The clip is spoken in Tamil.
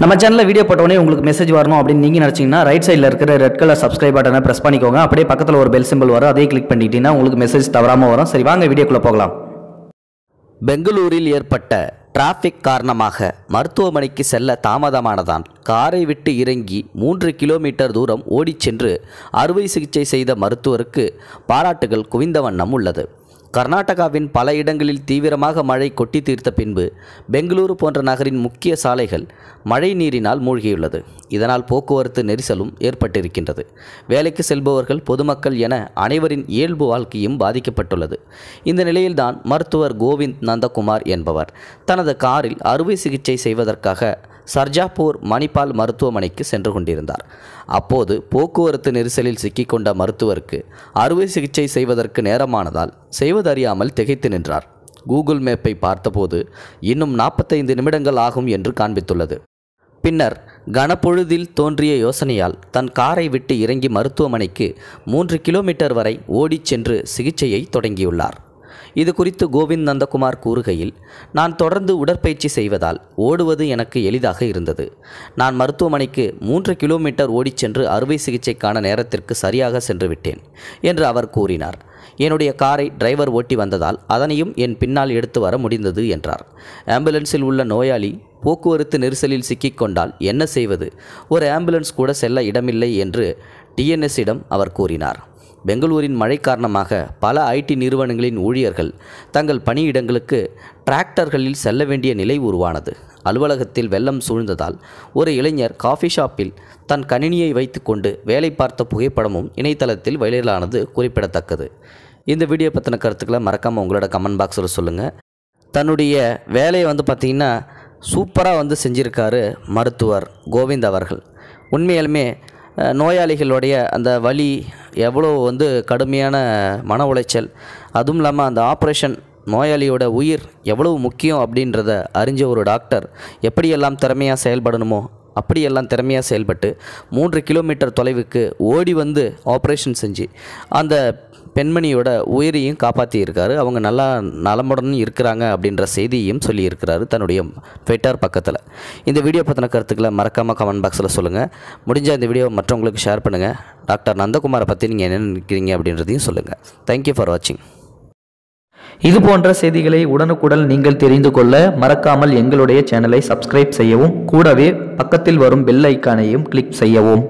நம்ம சேனலில் வீடியோ போட்டோடனே உங்களுக்கு மெசேஜ் வரணும் அப்படின்னு நீங்கள் நினச்சிங்கன்னா ரைட் சைடில் இருக்கிற ரெட் கலர் சப்ஸ்கிரைப் பட்டனை ப்ரெஸ் பண்ணிக்கோங்க அப்படியே பக்கத்தில் ஒரு பெல் சிம்பிள் வரும் அதே கிளிக் பண்ணிட்டீங்கன்னா உங்களுக்கு மெசேஜ் தவறாமல் வரும் சரி வாங்க வீடியோக்குள்ளே போகலாம் பெங்களூரில் ஏற்பட்ட டிராஃபிக் காரணமாக மருத்துவமனைக்கு செல்ல தாமதமானதான் காரை விட்டு இறங்கி மூன்று கிலோமீட்டர் தூரம் ஓடிச் சென்று அறுவை சிகிச்சை செய்த மருத்துவருக்கு பாராட்டுகள் குவிந்த வண்ணம் உள்ளது கர்நாடகாவின் பல இடங்களில் தீவிரமாக மழை கொட்டி தீர்த்த பின்பு பெங்களூரு போன்ற நகரின் முக்கிய சாலைகள் மழை நீரினால் மூழ்கியுள்ளது இதனால் போக்குவரத்து நெரிசலும் ஏற்பட்டிருக்கின்றது வேலைக்கு செல்பவர்கள் பொதுமக்கள் என அனைவரின் இயல்பு வாழ்க்கையும் பாதிக்கப்பட்டுள்ளது இந்த நிலையில்தான் மருத்துவர் கோவிந்த் நந்தகுமார் என்பவர் தனது காரில் அறுவை சிகிச்சை செய்வதற்காக சர்ஜாப்பூர் மணிபால் மருத்துவமனைக்கு சென்று கொண்டிருந்தார் அப்போது போக்குவரத்து நெரிசலில் சிக்கிக்கொண்ட மருத்துவருக்கு அறுவை சிகிச்சை செய்வதற்கு நேரமானதால் செய்வதறியாமல் திகைத்து நின்றார் கூகுள் மேப்பை பார்த்தபோது இன்னும் நாற்பத்தைந்து நிமிடங்கள் ஆகும் என்று காண்பித்துள்ளது பின்னர் கனப்பொழுதில் தோன்றிய யோசனையால் தன் காரை விட்டு இறங்கி மருத்துவமனைக்கு மூன்று கிலோமீட்டர் வரை ஓடிச் சென்று சிகிச்சையை தொடங்கியுள்ளார் இது குறித்து கோவிந்த் நந்தகுமார் கூறுகையில் நான் தொடர்ந்து உடற்பயிற்சி செய்வதால் ஓடுவது எனக்கு எளிதாக இருந்தது நான் மருத்துவமனைக்கு மூன்று கிலோமீட்டர் ஓடிச் சென்று அறுவை சிகிச்சைக்கான நேரத்திற்கு சரியாக சென்று விட்டேன் என்று அவர் கூறினார் என்னுடைய காரை டிரைவர் ஓட்டி வந்ததால் அதனையும் என் பின்னால் எடுத்து வர முடிந்தது என்றார் ஆம்புலன்ஸில் உள்ள நோயாளி போக்குவரத்து நெரிசலில் சிக்கிக்கொண்டால் என்ன செய்வது ஒரு ஆம்புலன்ஸ் கூட செல்ல இடமில்லை என்று டிஎன்எஸ்ஸிடம் அவர் கூறினார் பெங்களூரின் மழை காரணமாக பல ஐடி நிறுவனங்களின் ஊழியர்கள் தங்கள் பணியிடங்களுக்கு டிராக்டர்களில் செல்ல வேண்டிய நிலை உருவானது அலுவலகத்தில் வெள்ளம் சூழ்ந்ததால் ஒரு இளைஞர் காஃபி ஷாப்பில் தன் கணினியை வைத்துக்கொண்டு வேலை பார்த்த புகைப்படமும் இணையதளத்தில் வைரலானது குறிப்பிடத்தக்கது இந்த வீடியோ பற்றின கருத்துக்களை மறக்காமல் உங்களோட கமெண்ட் பாக்ஸில் சொல்லுங்கள் தன்னுடைய வேலையை வந்து பார்த்திங்கன்னா சூப்பராக வந்து செஞ்சுருக்காரு மருத்துவர் கோவிந்த் அவர்கள் உண்மையாலுமே நோயாளிகளுடைய அந்த வலி எவ்வளோ வந்து கடுமையான மன உளைச்சல் அதுவும் இல்லாமல் அந்த ஆப்ரேஷன் நோயாளியோட உயிர் எவ்வளவு முக்கியம் அப்படின்றத அறிஞ்ச ஒரு டாக்டர் எப்படியெல்லாம் திறமையாக செயல்படணுமோ அப்படியெல்லாம் திறமையாக செயல்பட்டு மூன்று கிலோமீட்டர் தொலைவுக்கு ஓடி வந்து ஆப்ரேஷன் செஞ்சு அந்த பெண்மணியோட உயிரையும் காப்பாற்றியிருக்காரு அவங்க நல்லா நலமுடன் இருக்கிறாங்க அப்படின்ற செய்தியையும் சொல்லியிருக்கிறாரு தன்னுடைய ட்விட்டர் பக்கத்தில் இந்த வீடியோ பற்றின கருத்துக்களை மறக்காமல் கமெண்ட் பாக்ஸில் சொல்லுங்கள் முடிஞ்ச இந்த வீடியோவை மற்றவங்களுக்கு ஷேர் பண்ணுங்கள் டாக்டர் நந்தகுமாரை பற்றி நீங்கள் என்ன நினைக்கிறீங்க அப்படின்றதையும் சொல்லுங்கள் தேங்க்யூ ஃபார் வாட்சிங் இது போன்ற செய்திகளை உடனுக்குடன் நீங்கள் தெரிந்து கொள்ள மறக்காமல் எங்களுடைய சேனலை சப்ஸ்கிரைப் செய்யவும் கூடவே பக்கத்தில் வரும் பெல் ஐக்கானையும் கிளிக் செய்யவும்